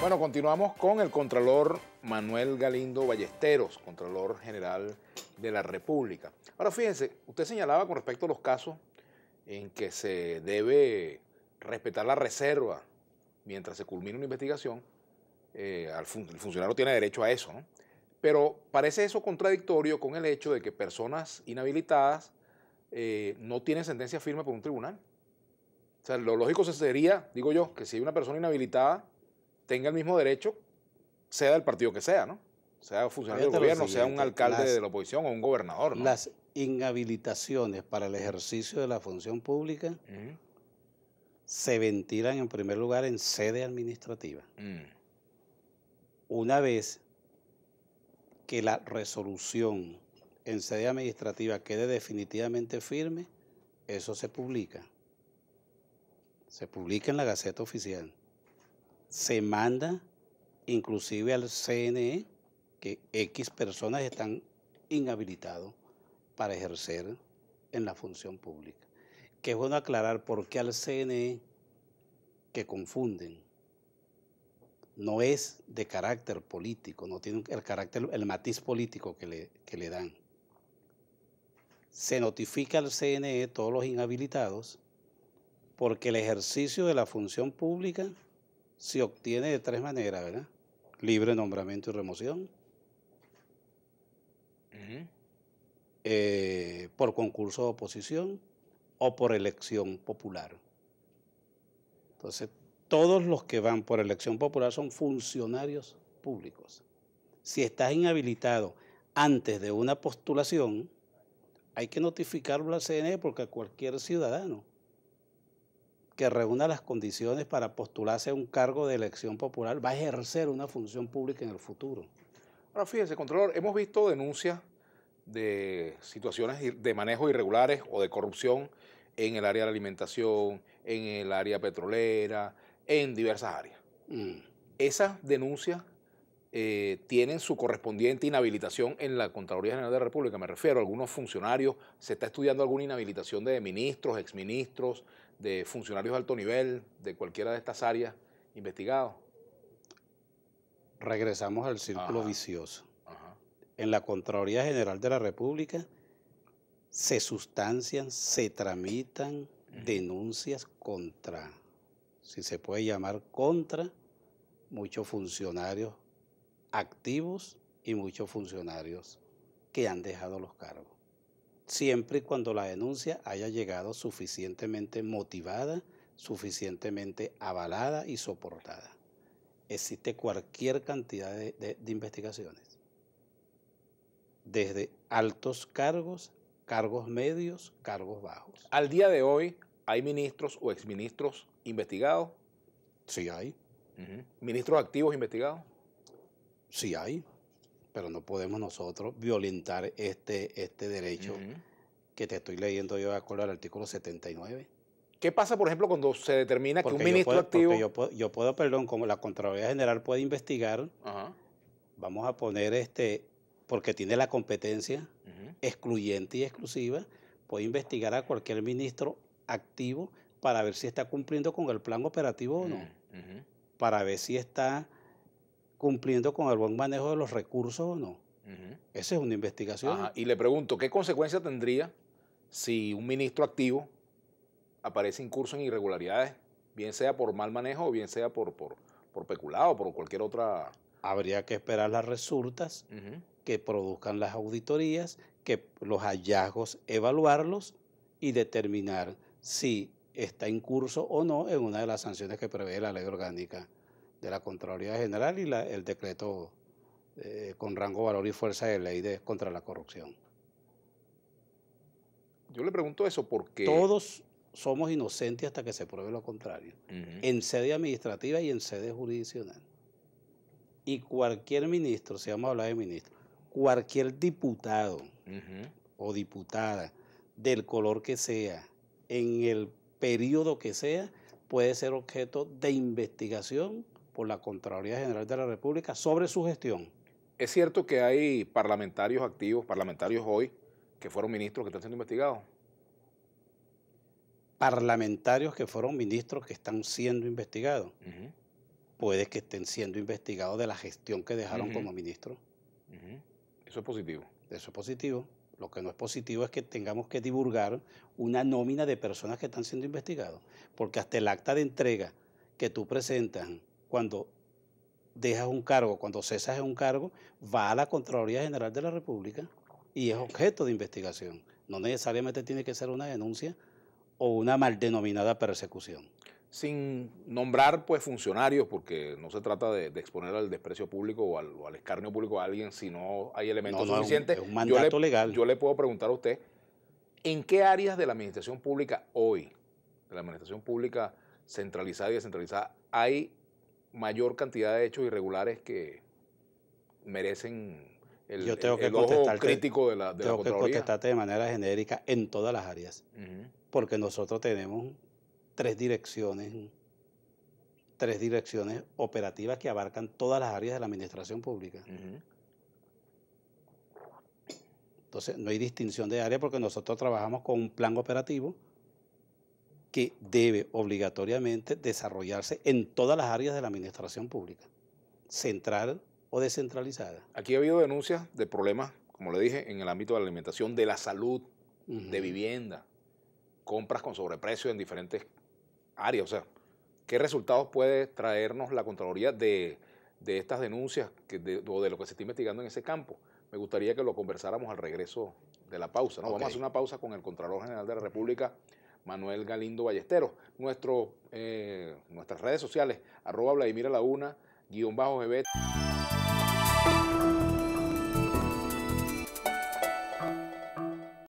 Bueno, continuamos con el Contralor Manuel Galindo Ballesteros, Contralor General de la República. Ahora fíjense, usted señalaba con respecto a los casos en que se debe respetar la reserva mientras se culmina una investigación, eh, el funcionario tiene derecho a eso, ¿no? Pero parece eso contradictorio con el hecho de que personas inhabilitadas eh, no tienen sentencia firme por un tribunal. O sea, lo lógico sería, digo yo, que si hay una persona inhabilitada, tenga el mismo derecho, sea del partido que sea, ¿no? Sea funcionario del gobierno, sea un alcalde de la oposición o un gobernador. ¿no? Las inhabilitaciones para el ejercicio de la función pública se ventilan en primer lugar en sede administrativa. Mm. Una vez que la resolución en sede administrativa quede definitivamente firme, eso se publica. Se publica en la Gaceta Oficial se manda inclusive al CNE que X personas están inhabilitados para ejercer en la función pública. Que es bueno aclarar por qué al CNE que confunden no es de carácter político, no tiene el carácter, el matiz político que le, que le dan. Se notifica al CNE todos los inhabilitados porque el ejercicio de la función pública se obtiene de tres maneras, ¿verdad? Libre nombramiento y remoción. Eh, por concurso de oposición o por elección popular. Entonces, todos los que van por elección popular son funcionarios públicos. Si estás inhabilitado antes de una postulación, hay que notificarlo al CNE porque a cualquier ciudadano que reúna las condiciones para postularse a un cargo de elección popular va a ejercer una función pública en el futuro. Ahora fíjese, Contralor, hemos visto denuncias de situaciones de manejo irregulares o de corrupción en el área de la alimentación, en el área petrolera, en diversas áreas. Mm. Esas denuncias eh, tienen su correspondiente inhabilitación en la Contraloría General de la República. Me refiero a algunos funcionarios, se está estudiando alguna inhabilitación de ministros, exministros, de funcionarios de alto nivel de cualquiera de estas áreas investigados? Regresamos al círculo vicioso. En la Contraloría General de la República se sustancian, se tramitan denuncias contra, si se puede llamar contra, muchos funcionarios activos y muchos funcionarios que han dejado los cargos siempre y cuando la denuncia haya llegado suficientemente motivada, suficientemente avalada y soportada. Existe cualquier cantidad de, investigaciones, desde altos cargos, cargos medios, cargos bajos. Al día de hoy, ¿hay ministros o exministros investigados? Sí hay. ¿Ministros activos investigados? Sí hay pero no podemos nosotros violentar este, este derecho que te estoy leyendo yo de acuerdo al artículo 79. ¿Qué pasa, por ejemplo, cuando se determina que un ministro activo... Yo puedo, perdón, como la Contraloría General puede investigar, vamos a poner este, porque tiene la competencia excluyente y exclusiva, puede investigar a cualquier ministro activo para ver si está cumpliendo con el plan operativo o no, mm, para ver si está cumpliendo con el buen manejo de los recursos o no. Esa es una investigación. Y le pregunto, ¿qué consecuencia tendría si un ministro activo aparece incurso en irregularidades, bien sea por mal manejo o bien sea por, por, peculado o por cualquier otra... Habría que esperar las resultas que produzcan las auditorías, que los hallazgos evaluarlos y determinar si está incurso o no en una de las sanciones que prevé la ley orgánica de la Contraloría General y el decreto eh, con rango, valor y fuerza de ley de, contra la corrupción. Yo le pregunto eso porque... Todos somos inocentes hasta que se pruebe lo contrario, en sede administrativa y en sede jurisdiccional. Y cualquier ministro, si vamos a hablar de ministro, cualquier diputado o diputada, del color que sea, en el periodo que sea, puede ser objeto de investigación por la Contraloría General de la República sobre su gestión. ¿Es cierto que hay parlamentarios activos, parlamentarios hoy, que fueron ministros que están siendo investigados? Parlamentarios que fueron ministros que están siendo investigados. Puede que estén siendo investigados de la gestión que dejaron como ministro Eso es positivo. Eso es positivo. Lo que no es positivo es que tengamos que divulgar una nómina de personas que están siendo investigadas, porque hasta el acta de entrega que tú presentas cuando dejas un cargo, cuando cesas un cargo, va a la Contraloría General de la República y es objeto de investigación. No necesariamente tiene que ser una denuncia o una maldenominada persecución. Sin nombrar pues funcionarios, porque no se trata de, exponer al desprecio público o al, escarnio público a alguien si no hay elementos suficientes. Es un, mandato legal. Yo le puedo preguntar a usted, ¿en qué áreas de la administración pública hoy, de la administración pública centralizada y descentralizada, hay mayor cantidad de hechos irregulares que merecen el, Yo tengo que contestar crítico de la, de tengo que contestarte de manera genérica en todas las áreas, porque nosotros tenemos tres direcciones, tres direcciones operativas que abarcan todas las áreas de la administración pública. Entonces, no hay distinción de área porque nosotros trabajamos con un plan operativo que debe obligatoriamente desarrollarse en todas las áreas de la administración pública, central o descentralizada. Aquí ha habido denuncias de problemas, como le dije, en el ámbito de la alimentación, de la salud, de vivienda, compras con sobreprecio en diferentes áreas. O sea, ¿qué resultados puede traernos la Contraloría de, estas denuncias que de, o de lo que se está investigando en ese campo? Me gustaría que lo conversáramos al regreso de la pausa. ¿no? Vamos a hacer una pausa con el Contralor General de la República. Manuel Galindo Ballesteros. Nuestro, eh, nuestras redes sociales, arroba Vladimir a la guión bajo